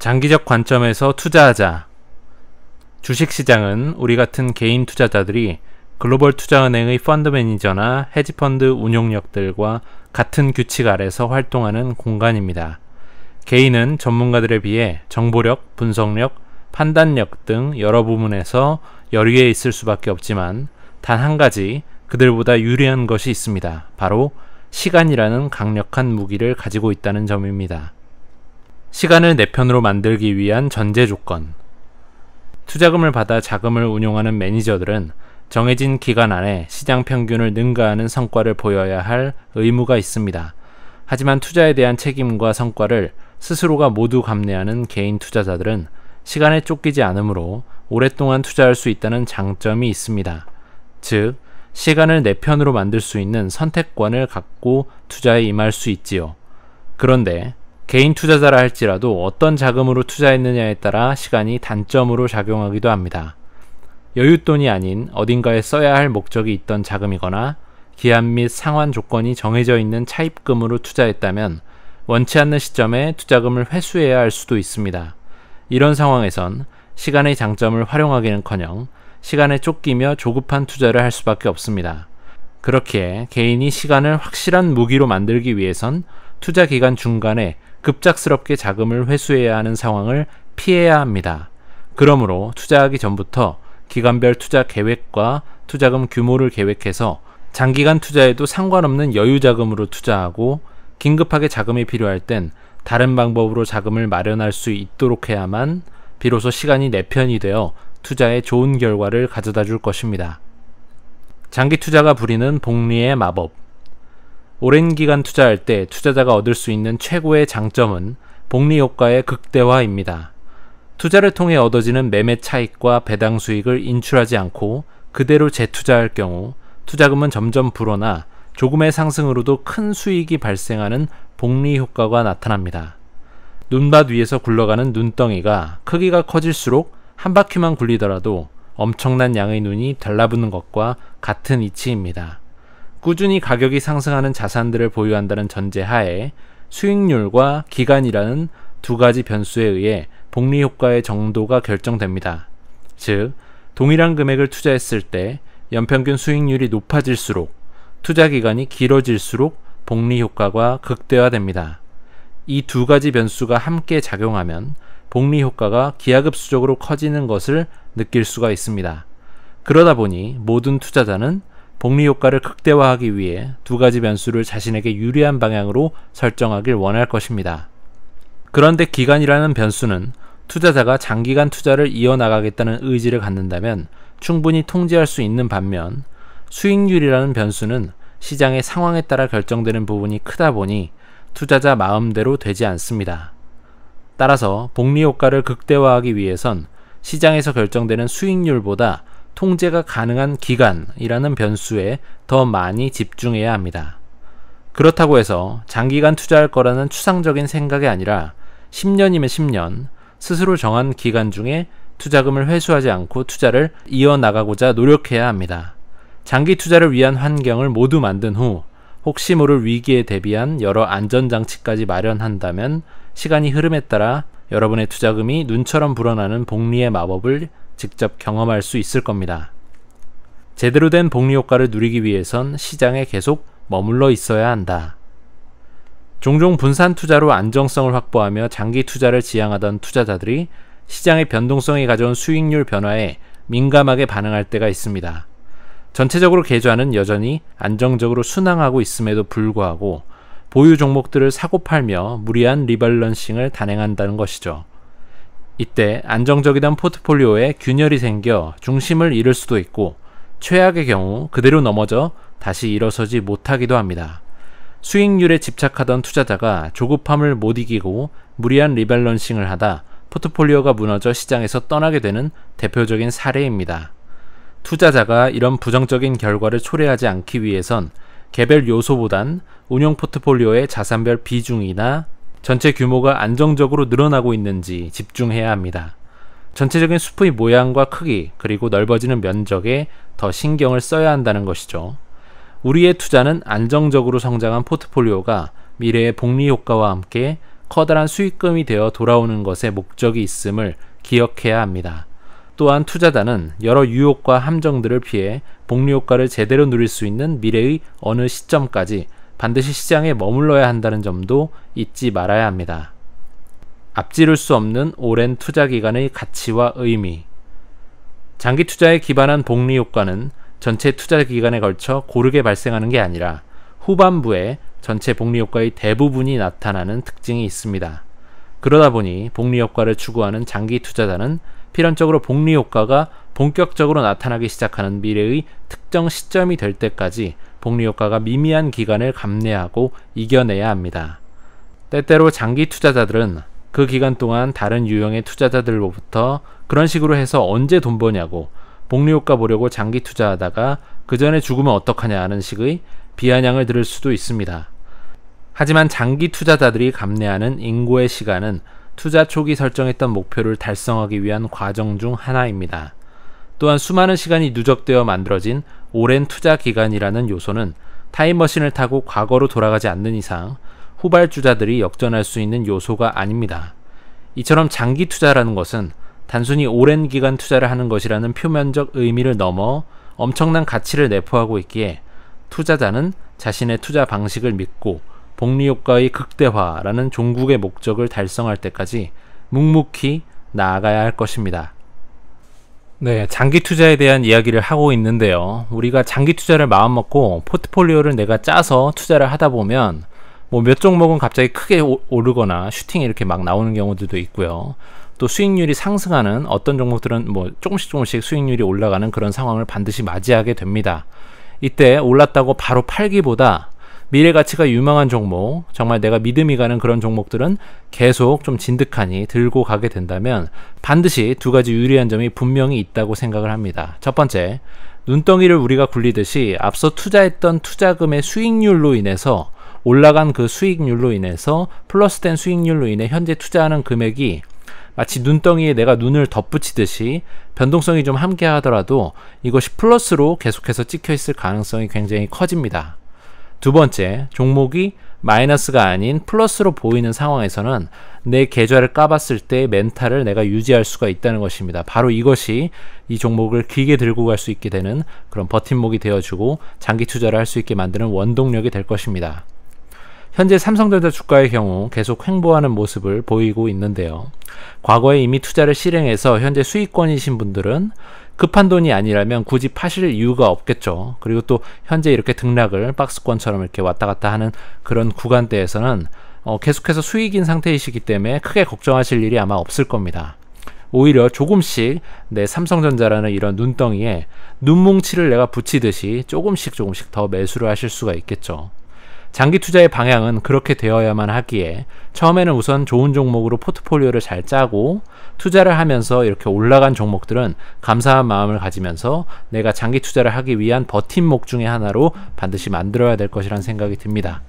장기적 관점에서 투자하자. 주식시장은 우리 같은 개인 투자자들이 글로벌 투자은행의 펀드 매니저나 헤지펀드 운용력들과 같은 규칙 아래서 활동하는 공간입니다. 개인은 전문가들에 비해 정보력, 분석력, 판단력 등 여러 부분에서 여의에 있을 수밖에 없지만 단 한 가지 그들보다 유리한 것이 있습니다. 바로 시간이라는 강력한 무기를 가지고 있다는 점입니다. 시간을 내 편으로 만들기 위한 전제 조건. 투자금을 받아 자금을 운용하는 매니저들은 정해진 기간 안에 시장 평균을 능가하는 성과를 보여야 할 의무가 있습니다. 하지만 투자에 대한 책임과 성과를 스스로가 모두 감내하는 개인 투자자들은 시간에 쫓기지 않으므로 오랫동안 투자할 수 있다는 장점이 있습니다. 즉, 시간을 내 편으로 만들 수 있는 선택권을 갖고 투자에 임할 수 있지요. 그런데 개인 투자자라 할지라도 어떤 자금으로 투자했느냐에 따라 시간이 단점으로 작용하기도 합니다. 여윳돈이 아닌 어딘가에 써야 할 목적이 있던 자금이거나 기한 및 상환 조건이 정해져 있는 차입금으로 투자했다면 원치 않는 시점에 투자금을 회수해야 할 수도 있습니다. 이런 상황에선 시간의 장점을 활용하기는커녕 시간에 쫓기며 조급한 투자를 할 수밖에 없습니다. 그렇기에 개인이 시간을 확실한 무기로 만들기 위해선 투자 기간 중간에 급작스럽게 자금을 회수해야 하는 상황을 피해야 합니다. 그러므로 투자하기 전부터 기간별 투자 계획과 투자금 규모를 계획해서 장기간 투자에도 상관없는 여유 자금으로 투자하고 긴급하게 자금이 필요할 땐 다른 방법으로 자금을 마련할 수 있도록 해야만 비로소 시간이 내 편이 되어 투자에 좋은 결과를 가져다 줄 것입니다. 장기 투자가 부리는 복리의 마법 오랜 기간 투자할 때 투자자가 얻을 수 있는 최고의 장점은 복리 효과의 극대화입니다. 투자를 통해 얻어지는 매매 차익과 배당 수익을 인출하지 않고 그대로 재투자할 경우 투자금은 점점 불어나 조금의 상승으로도 큰 수익이 발생하는 복리 효과가 나타납니다. 눈밭 위에서 굴러가는 눈덩이가 크기가 커질수록 한 바퀴만 굴리더라도 엄청난 양의 눈이 달라붙는 것과 같은 이치입니다. 꾸준히 가격이 상승하는 자산들을 보유한다는 전제하에 수익률과 기간이라는 두 가지 변수에 의해 복리 효과의 정도가 결정됩니다. 즉, 동일한 금액을 투자했을 때 연평균 수익률이 높아질수록 투자 기간이 길어질수록 복리 효과가 극대화됩니다. 이 두 가지 변수가 함께 작용하면 복리 효과가 기하급수적으로 커지는 것을 느낄 수가 있습니다. 그러다 보니 모든 투자자는 복리 효과를 극대화하기 위해 두 가지 변수를 자신에게 유리한 방향으로 설정하길 원할 것입니다. 그런데 기간이라는 변수는 투자자가 장기간 투자를 이어나가겠다는 의지를 갖는다면 충분히 통제할 수 있는 반면 수익률이라는 변수는 시장의 상황에 따라 결정되는 부분이 크다 보니 투자자 마음대로 되지 않습니다. 따라서 복리 효과를 극대화하기 위해선 시장에서 결정되는 수익률보다 통제가 가능한 기간이라는 변수에 더 많이 집중해야 합니다. 그렇다고 해서 장기간 투자할 거라는 추상적인 생각이 아니라 10년이면 10년, 스스로 정한 기간 중에 투자금을 회수하지 않고 투자를 이어나가고자 노력해야 합니다. 장기 투자를 위한 환경을 모두 만든 후 혹시 모를 위기에 대비한 여러 안전장치까지 마련한다면 시간이 흐름에 따라 여러분의 투자금이 눈처럼 불어나는 복리의 마법을 직접 경험할 수 있을 겁니다. 제대로 된 복리 효과를 누리기 위해선 시장에 계속 머물러 있어야 한다. 종종 분산 투자로 안정성을 확보하며 장기 투자를 지향하던 투자자들이 시장의 변동성이 가져온 수익률 변화에 민감하게 반응할 때가 있습니다. 전체적으로 계좌는 여전히 안정적으로 순항하고 있음에도 불구하고 보유 종목들을 사고 팔며 무리한 리밸런싱을 단행한다는 것이죠. 이때 안정적이던 포트폴리오에 균열이 생겨 중심을 잃을 수도 있고 최악의 경우 그대로 넘어져 다시 일어서지 못하기도 합니다. 수익률에 집착하던 투자자가 조급함을 못 이기고 무리한 리밸런싱을 하다 포트폴리오가 무너져 시장에서 떠나게 되는 대표적인 사례입니다. 투자자가 이런 부정적인 결과를 초래하지 않기 위해선 개별 요소보단 운용 포트폴리오의 자산별 비중이나 전체 규모가 안정적으로 늘어나고 있는지 집중해야 합니다. 전체적인 숲의 모양과 크기, 그리고 넓어지는 면적에 더 신경을 써야 한다는 것이죠. 우리의 투자는 안정적으로 성장한 포트폴리오가 미래의 복리 효과와 함께 커다란 수익금이 되어 돌아오는 것에 목적이 있음을 기억해야 합니다. 또한 투자자는 여러 유혹과 함정들을 피해 복리 효과를 제대로 누릴 수 있는 미래의 어느 시점까지 반드시 시장에 머물러야 한다는 점도 잊지 말아야 합니다. 앞지를 수 없는 오랜 투자 기간의 가치와 의미. 장기 투자에 기반한 복리 효과는 전체 투자 기간에 걸쳐 고르게 발생하는 게 아니라 후반부에 전체 복리 효과의 대부분이 나타나는 특징이 있습니다. 그러다 보니 복리 효과를 추구하는 장기 투자자는 필연적으로 복리 효과가 본격적으로 나타나기 시작하는 미래의 특정 시점이 될 때까지 복리 효과가 미미한 기간을 감내하고 이겨내야 합니다. 때때로 장기 투자자들은 그 기간 동안 다른 유형의 투자자들로부터 그런 식으로 해서 언제 돈 버냐고 복리 효과 보려고 장기 투자하다가 그 전에 죽으면 어떡하냐 하는 식의 비아냥을 들을 수도 있습니다. 하지만 장기 투자자들이 감내하는 인고의 시간은 투자 초기 설정했던 목표를 달성하기 위한 과정 중 하나입니다. 또한 수많은 시간이 누적되어 만들어진 오랜 투자 기간이라는 요소는 타임머신을 타고 과거로 돌아가지 않는 이상 후발주자들이 역전할 수 있는 요소가 아닙니다. 이처럼 장기 투자라는 것은 단순히 오랜 기간 투자를 하는 것이라는 표면적 의미를 넘어 엄청난 가치를 내포하고 있기에 투자자는 자신의 투자 방식을 믿고 복리효과의 극대화라는 종국의 목적을 달성할 때까지 묵묵히 나아가야 할 것입니다. 네, 장기 투자에 대한 이야기를 하고 있는데요. 우리가 장기 투자를 마음먹고 포트폴리오를 내가 짜서 투자를 하다 보면 뭐 몇 종목은 갑자기 크게 오르거나 슈팅이 이렇게 막 나오는 경우들도 있고요. 또 수익률이 상승하는 어떤 종목들은 뭐 조금씩 조금씩 수익률이 올라가는 그런 상황을 반드시 맞이하게 됩니다. 이때 올랐다고 바로 팔기보다 미래 가치가 유망한 종목, 정말 내가 믿음이 가는 그런 종목들은 계속 좀 진득하니 들고 가게 된다면 반드시 두 가지 유리한 점이 분명히 있다고 생각을 합니다. 첫 번째, 눈덩이를 우리가 굴리듯이 앞서 투자했던 투자금의 수익률로 인해서 올라간 그 수익률로 인해서 플러스된 수익률로 인해 현재 투자하는 금액이 마치 눈덩이에 내가 눈을 덧붙이듯이 변동성이 좀 함께 하더라도 이것이 플러스로 계속해서 찍혀 있을 가능성이 굉장히 커집니다. 두 번째, 종목이 마이너스가 아닌 플러스로 보이는 상황에서는 내 계좌를 까봤을 때 멘탈을 내가 유지할 수가 있다는 것입니다. 바로 이것이 이 종목을 길게 들고 갈 수 있게 되는 그런 버팀목이 되어주고 장기 투자를 할 수 있게 만드는 원동력이 될 것입니다. 현재 삼성전자 주가의 경우 계속 횡보하는 모습을 보이고 있는데요. 과거에 이미 투자를 실행해서 현재 수익권이신 분들은 급한 돈이 아니라면 굳이 파실 이유가 없겠죠. 그리고 또 현재 이렇게 등락을 박스권처럼 이렇게 왔다 갔다 하는 그런 구간대에서는 어, 계속해서 수익인 상태이시기 때문에 크게 걱정하실 일이 아마 없을 겁니다. 오히려 조금씩 내 삼성전자라는 이런 눈덩이에 눈뭉치를 내가 붙이듯이 조금씩 조금씩 더 매수를 하실 수가 있겠죠. 장기 투자의 방향은 그렇게 되어야만 하기에 처음에는 우선 좋은 종목으로 포트폴리오를 잘 짜고 투자를 하면서 이렇게 올라간 종목들은 감사한 마음을 가지면서 내가 장기 투자를 하기 위한 버팀목 중의 하나로 반드시 만들어야 될 것이라는 생각이 듭니다.